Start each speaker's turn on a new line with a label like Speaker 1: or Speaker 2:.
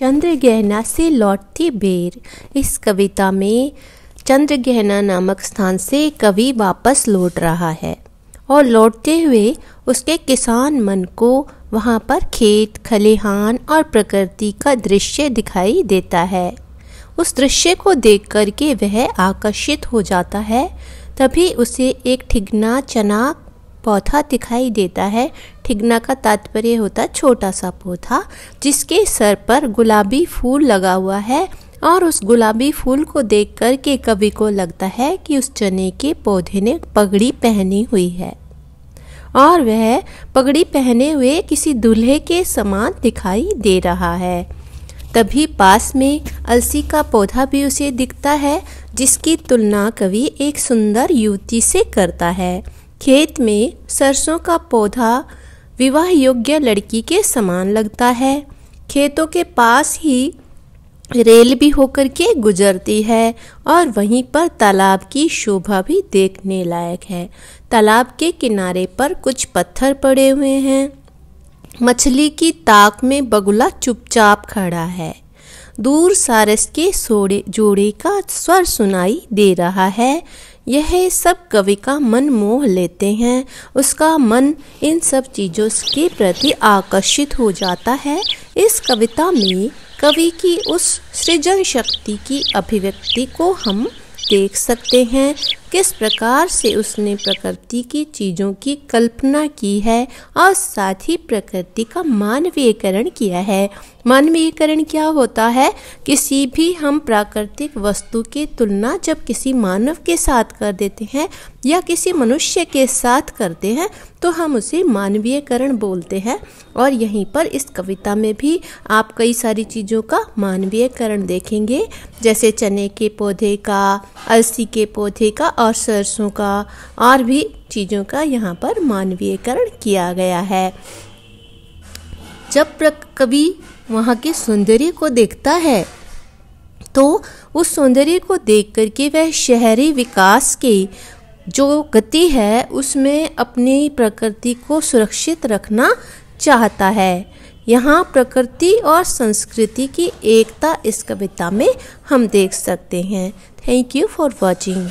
Speaker 1: चंद्र गहना से लौटती बेर इस कविता में चंद्र गहना नामक स्थान से कवि वापस लौट रहा है और लौटते हुए उसके किसान मन को वहाँ पर खेत खलिहान और प्रकृति का दृश्य दिखाई देता है उस दृश्य को देख कर के वह आकर्षित हो जाता है तभी उसे एक ठिगना चना पौधा दिखाई देता है ठिगना का तात्पर्य होता छोटा सा पौधा जिसके सर पर गुलाबी फूल लगा हुआ है और उस गुलाबी फूल को देख कर के कवि को लगता है कि उस चने के पौधे ने पगड़ी पहनी हुई है और वह पगड़ी पहने हुए किसी दूल्हे के समान दिखाई दे रहा है तभी पास में अलसी का पौधा भी उसे दिखता है जिसकी तुलना कवि एक सुंदर युवती से करता है खेत में सरसों का पौधा विवाह योग्य लड़की के समान लगता है खेतों के पास ही रेल भी होकर के गुजरती है और वहीं पर तालाब की शोभा भी देखने लायक है तालाब के किनारे पर कुछ पत्थर पड़े हुए हैं मछली की ताक में बगुला चुपचाप खड़ा है दूर सारस के सोड़े जोड़े का स्वर सुनाई दे रहा है यह सब कवि का मन मोह लेते हैं उसका मन इन सब चीज़ों के प्रति आकर्षित हो जाता है इस कविता में कवि की उस सृजन शक्ति की अभिव्यक्ति को हम देख सकते हैं किस प्रकार से उसने प्रकृति की चीज़ों की कल्पना की है और साथ ही प्रकृति का मानवीयकरण किया है मानवीयकरण क्या होता है किसी भी हम प्राकृतिक वस्तु की तुलना जब किसी मानव के साथ कर देते हैं या किसी मनुष्य के साथ करते हैं तो हम उसे मानवीयकरण बोलते हैं और यहीं पर इस कविता में भी आप कई सारी चीज़ों का मानवीयकरण देखेंगे जैसे चने के पौधे का अलसी के पौधे का और सरसों का और भी चीज़ों का यहाँ पर मानवीयकरण किया गया है जब कवि वहाँ के सौंदर्य को देखता है तो उस सौंदर्य को देख करके वह शहरी विकास के जो गति है उसमें अपनी प्रकृति को सुरक्षित रखना चाहता है यहाँ प्रकृति और संस्कृति की एकता इस कविता में हम देख सकते हैं थैंक यू फॉर वॉचिंग